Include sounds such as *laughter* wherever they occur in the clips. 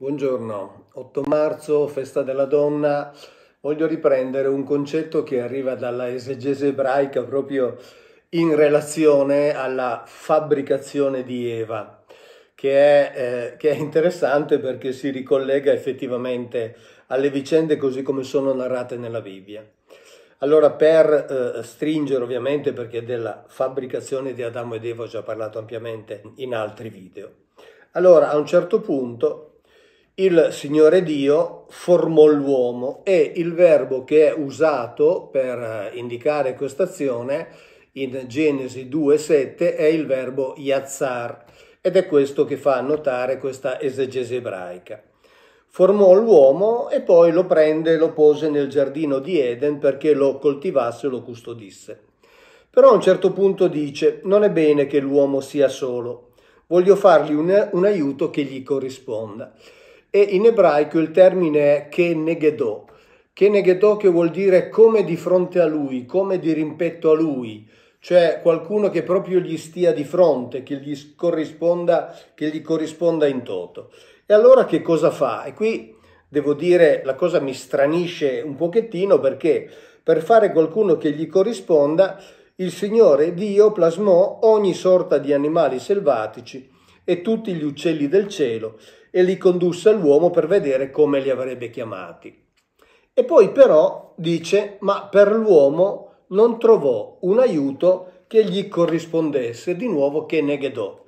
Buongiorno, 8 marzo, festa della donna. Voglio riprendere un concetto che arriva dalla esegese ebraica proprio in relazione alla fabbricazione di Eva, che è, eh, che è interessante perché si ricollega effettivamente alle vicende così come sono narrate nella Bibbia. Allora, per eh, stringere ovviamente, perché della fabbricazione di Adamo ed Eva ho già parlato ampiamente in altri video. Allora, a un certo punto il Signore Dio formò l'uomo e il verbo che è usato per eh, indicare questa azione in Genesi 2.7 è il verbo yazzar ed è questo che fa notare questa esegesi ebraica. Formò l'uomo e poi lo prende e lo pose nel giardino di Eden perché lo coltivasse e lo custodisse. Però a un certo punto dice, non è bene che l'uomo sia solo, voglio fargli un, un aiuto che gli corrisponda e in ebraico il termine è Che negedò che vuol dire come di fronte a lui, come di rimpetto a lui, cioè qualcuno che proprio gli stia di fronte, che gli corrisponda, che gli corrisponda in toto. E allora che cosa fa? E qui devo dire la cosa mi stranisce un pochettino perché per fare qualcuno che gli corrisponda il Signore Dio plasmò ogni sorta di animali selvatici e tutti gli uccelli del cielo e li condusse all'uomo per vedere come li avrebbe chiamati. E poi però dice, ma per l'uomo non trovò un aiuto che gli corrispondesse, di nuovo che neghedò.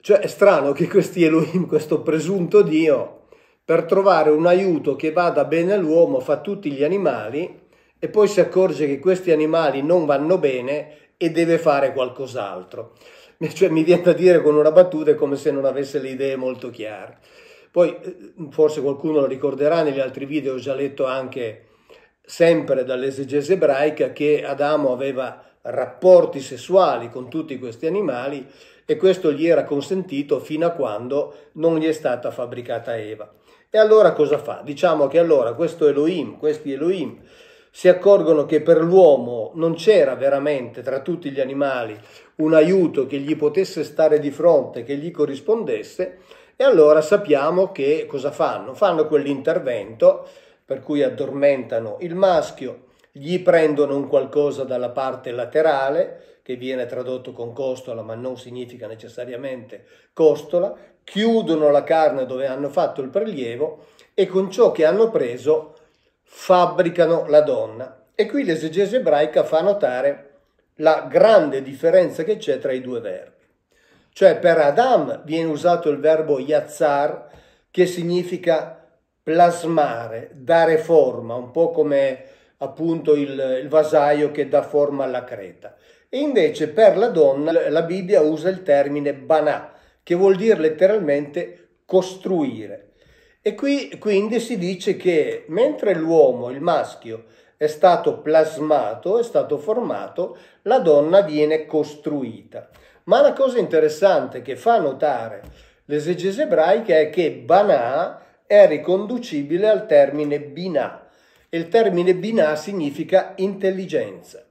Cioè è strano che questi Elohim, questo presunto Dio, per trovare un aiuto che vada bene all'uomo fa tutti gli animali e poi si accorge che questi animali non vanno bene e deve fare qualcos'altro. *laughs* cioè mi viene da dire con una battuta è come se non avesse le idee molto chiare. Poi eh, forse qualcuno lo ricorderà negli altri video, ho già letto anche sempre dall'esegese ebraica che Adamo aveva rapporti sessuali con tutti questi animali e questo gli era consentito fino a quando non gli è stata fabbricata Eva. E allora cosa fa? Diciamo che allora questo Elohim, questi Elohim, si accorgono che per l'uomo non c'era veramente tra tutti gli animali un aiuto che gli potesse stare di fronte, che gli corrispondesse, e allora sappiamo che cosa fanno? Fanno quell'intervento per cui addormentano il maschio, gli prendono un qualcosa dalla parte laterale, che viene tradotto con costola, ma non significa necessariamente costola, chiudono la carne dove hanno fatto il prelievo e con ciò che hanno preso fabbricano la donna. E qui l'esegesi ebraica fa notare la grande differenza che c'è tra i due verbi. Cioè per Adam viene usato il verbo yazar che significa plasmare, dare forma, un po' come appunto il, il vasaio che dà forma alla creta. E invece per la donna la Bibbia usa il termine banà, che vuol dire letteralmente costruire. E qui quindi si dice che mentre l'uomo, il maschio, è stato plasmato, è stato formato, la donna viene costruita. Ma la cosa interessante che fa notare l'esegese ebraica è che Banà è riconducibile al termine Binah e il termine Binah significa intelligenza.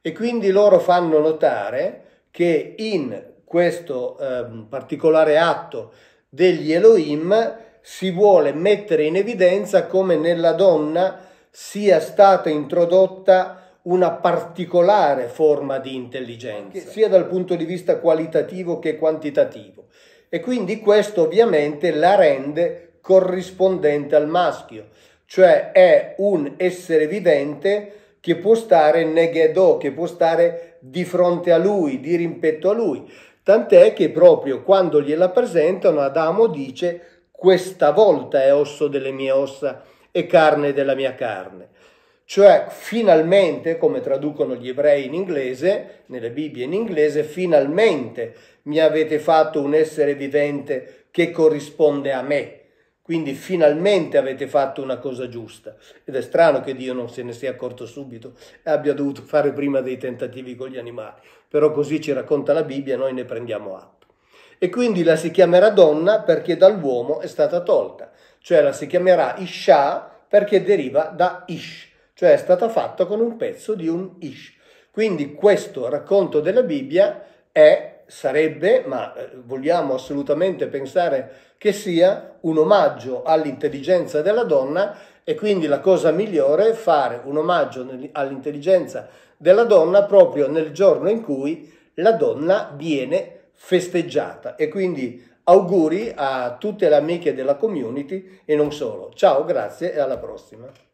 E quindi loro fanno notare che in questo eh, particolare atto degli Elohim si vuole mettere in evidenza come nella donna sia stata introdotta una particolare forma di intelligenza, sia dal punto di vista qualitativo che quantitativo. E quindi questo ovviamente la rende corrispondente al maschio, cioè è un essere vivente che può stare neghedo, che può stare di fronte a lui, di rimpetto a lui. Tant'è che proprio quando gliela presentano Adamo dice questa volta è osso delle mie ossa e carne della mia carne. Cioè, finalmente, come traducono gli ebrei in inglese, nelle Bibbie in inglese, finalmente mi avete fatto un essere vivente che corrisponde a me. Quindi finalmente avete fatto una cosa giusta. Ed è strano che Dio non se ne sia accorto subito e abbia dovuto fare prima dei tentativi con gli animali. Però così ci racconta la Bibbia e noi ne prendiamo atto e quindi la si chiamerà donna perché dall'uomo è stata tolta, cioè la si chiamerà Isha perché deriva da Ish, cioè è stata fatta con un pezzo di un Ish. Quindi questo racconto della Bibbia è, sarebbe, ma eh, vogliamo assolutamente pensare che sia, un omaggio all'intelligenza della donna e quindi la cosa migliore è fare un omaggio all'intelligenza della donna proprio nel giorno in cui la donna viene festeggiata e quindi auguri a tutte le amiche della community e non solo. Ciao, grazie e alla prossima.